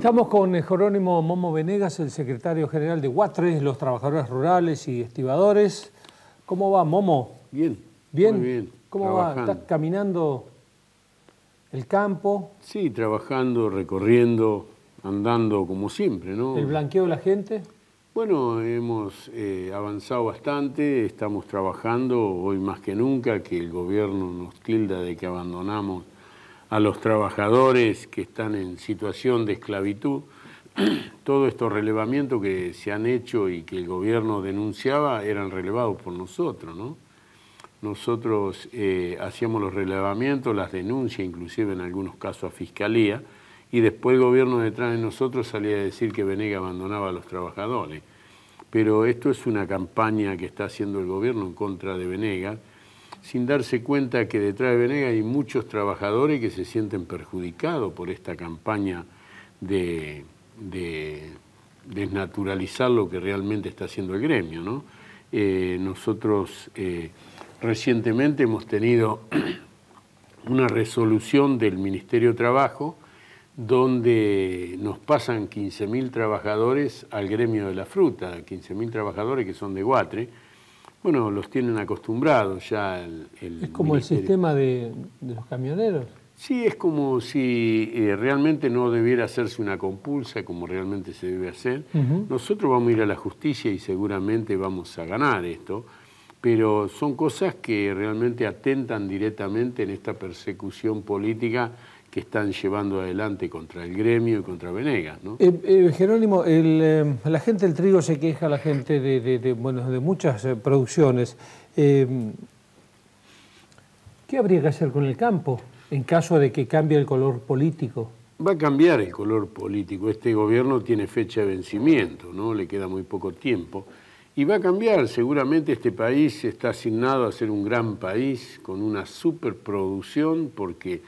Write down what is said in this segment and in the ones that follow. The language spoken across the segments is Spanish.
Estamos con Jerónimo Momo Venegas, el secretario general de Huatres, los trabajadores rurales y estibadores. ¿Cómo va, Momo? Bien. ¿Bien? bien. ¿Cómo va? ¿Estás caminando el campo? Sí, trabajando, recorriendo, andando como siempre, ¿no? ¿El blanqueo de la gente? Bueno, hemos eh, avanzado bastante, estamos trabajando hoy más que nunca, que el gobierno nos tilda de que abandonamos a los trabajadores que están en situación de esclavitud. Todos estos relevamientos que se han hecho y que el gobierno denunciaba eran relevados por nosotros, ¿no? Nosotros eh, hacíamos los relevamientos, las denuncias, inclusive en algunos casos a fiscalía, y después el gobierno detrás de nosotros salía a decir que Venega abandonaba a los trabajadores. Pero esto es una campaña que está haciendo el gobierno en contra de Venegas, sin darse cuenta que detrás de Venegas hay muchos trabajadores que se sienten perjudicados por esta campaña de, desnaturalizar lo que realmente está haciendo el gremio. Eh, nosotros eh, recientemente hemos tenido una resolución del Ministerio de Trabajo donde nos pasan 15.000 trabajadores al gremio de la fruta, 15.000 trabajadores que son de Guatre, bueno, los tienen acostumbrados ya. El, ¿Es como el sistema de, los camioneros? Sí, es como si eh, realmente no debiera hacerse una compulsa como realmente se debe hacer. Nosotros vamos a ir a la justicia y seguramente vamos a ganar esto, pero son cosas que realmente atentan directamente en esta persecución política que están llevando adelante contra el gremio y contra Venegas. Eh, eh, Jerónimo, eh, la gente del trigo se queja, la gente de, de muchas producciones. ¿Qué habría que hacer con el campo en caso de que cambie el color político? Va a cambiar el color político. Este gobierno tiene fecha de vencimiento, ¿no? le queda muy poco tiempo. Y va a cambiar, seguramente este país está asignado a ser un gran país con una superproducción porque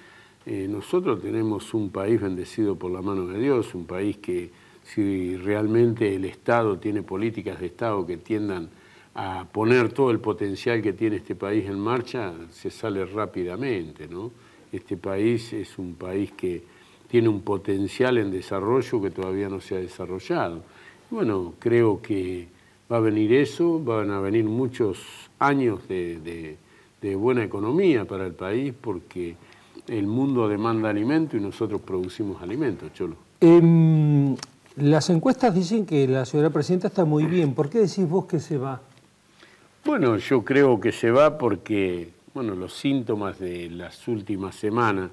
eh, nosotros tenemos un país bendecido por la mano de Dios, un país que si realmente el Estado tiene políticas de Estado que tiendan a poner todo el potencial que tiene este país en marcha, se sale rápidamente. ¿no? Este país es un país que tiene un potencial en desarrollo que todavía no se ha desarrollado. Bueno, creo que va a venir eso, van a venir muchos años de buena economía para el país porque el mundo demanda alimento y nosotros producimos alimento, Cholo. Em, las encuestas dicen que la señora presidenta está muy bien. ¿Por qué decís vos que se va? Bueno, yo creo que se va porque bueno, los síntomas de las últimas semanas,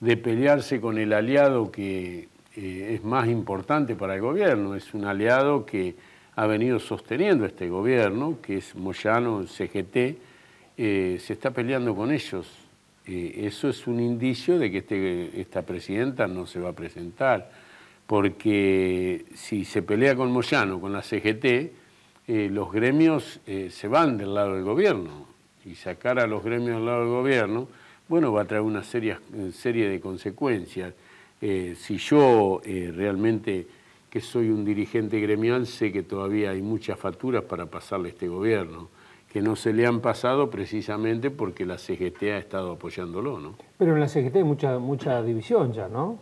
de pelearse con el aliado que eh, es más importante para el gobierno, es un aliado que ha venido sosteniendo este gobierno, que es Moyano, CGT, eh, se está peleando con ellos eh, eso es un indicio de que este, esta presidenta no se va a presentar, porque si se pelea con Moyano, con la CGT, eh, los gremios eh, se van del lado del gobierno, y sacar a los gremios del lado del gobierno, bueno, va a traer una serie de consecuencias. si yo realmente que soy un dirigente gremial, sé que todavía hay muchas facturas para pasarle a este gobierno que no se le han pasado precisamente porque la CGT ha estado apoyándolo, ¿no? Pero en la CGT hay mucha, mucha división ya, ¿no?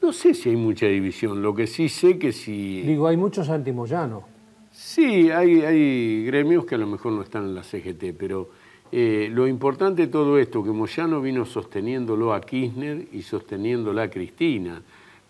No sé si hay mucha división, lo que sí sé que si... Digo, hay muchos anti Moyano. Sí, hay, hay gremios que a lo mejor no están en la CGT, pero eh, lo importante de todo esto, que Moyano vino sosteniéndolo a Kirchner y sosteniéndola a Cristina,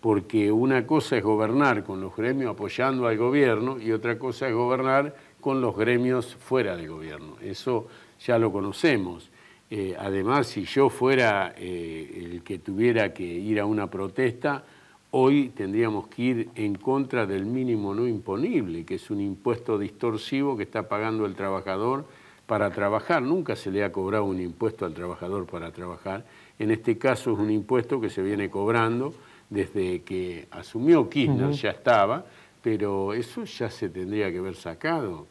porque una cosa es gobernar con los gremios apoyando al gobierno y otra cosa es gobernar con los gremios fuera del gobierno. Eso ya lo conocemos. Eh, además, si yo fuera eh, el que tuviera que ir a una protesta, hoy tendríamos que ir en contra del mínimo no imponible, que es un impuesto distorsivo que está pagando el trabajador para trabajar. Nunca se le ha cobrado un impuesto al trabajador para trabajar. En este caso es un impuesto que se viene cobrando desde que asumió Kirchner, ya estaba, pero eso ya se tendría que haber sacado.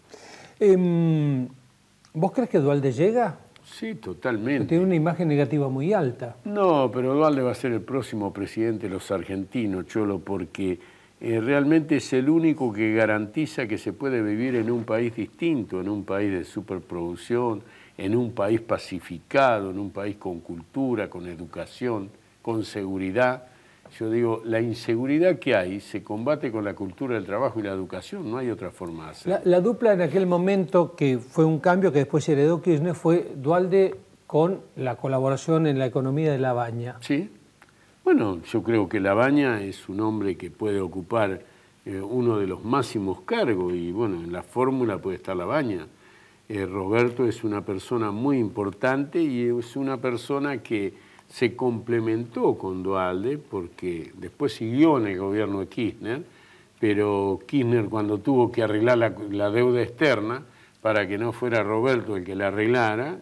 Em, ¿Vos crees que Dualde llega? Sí, totalmente. tiene una imagen negativa muy alta. No, pero Dualde va a ser el próximo presidente de los argentinos, Cholo, porque eh, realmente es el único que garantiza que se puede vivir en un país distinto, en un país de superproducción, en un país pacificado, en un país con cultura, con educación, con seguridad yo digo, la inseguridad que hay se combate con la cultura del trabajo y la educación, no hay otra forma de hacerlo. La, dupla en aquel momento, que fue un cambio que después se heredó Kirchner, fue Dualde con la colaboración en la economía de Labaña. Sí. Bueno, yo creo que Labaña es un hombre que puede ocupar eh, uno de los máximos cargos y bueno, en la fórmula puede estar Labaña. Eh, Roberto es una persona muy importante y es una persona que se complementó con Dualde porque después siguió en el gobierno de Kirchner, pero Kirchner cuando tuvo que arreglar la, deuda externa para que no fuera Roberto el que la arreglara,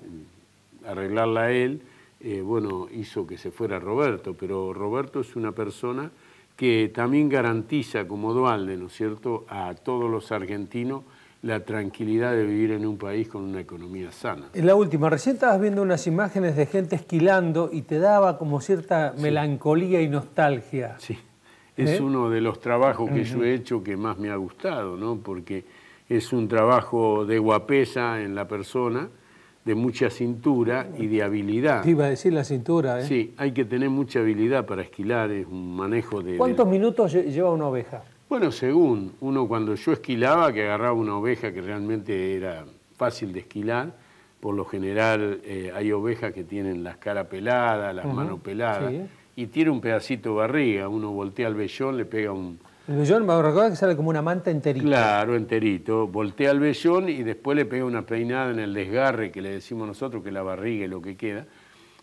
arreglarla él, eh, bueno, hizo que se fuera Roberto, pero Roberto es una persona que también garantiza como Dualde, ¿no es cierto?, a todos los argentinos la tranquilidad de vivir en un país con una economía sana. En la última, recién estabas viendo unas imágenes de gente esquilando y te daba como cierta melancolía y nostalgia. Sí, ¿Eh? es uno de los trabajos que yo he hecho que más me ha gustado, ¿no? Porque es un trabajo de guapesa en la persona, de mucha cintura y de habilidad. Te iba a decir la cintura, ¿eh? Sí, hay que tener mucha habilidad para esquilar, es un manejo de... ¿Cuántos minutos lleva una oveja? Bueno, según uno cuando yo esquilaba, que agarraba una oveja que realmente era fácil de esquilar, por lo general eh, hay ovejas que tienen las caras peladas, las manos peladas, y tiene un pedacito de barriga, uno voltea al vellón, le pega un... El vellón, recuerda que sale como una manta enterita. Claro, enterito. Voltea al vellón y después le pega una peinada en el desgarre, que le decimos nosotros, que la barriga es lo que queda.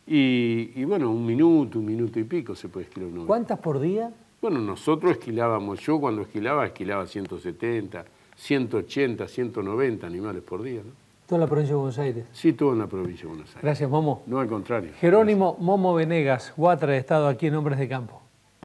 Y, y bueno, un minuto, un minuto y pico se puede esquilar una oveja. ¿Cuántas por día? Bueno, nosotros esquilábamos, yo cuando esquilaba, esquilaba 170, 180, 190 animales por día. ¿no? ¿Todo en la provincia de Buenos Aires? Sí, todo en la provincia de Buenos Aires. Gracias, Momo. No, al contrario. Jerónimo Momo Venegas, Guatra, de Estado aquí en Hombres de Campo.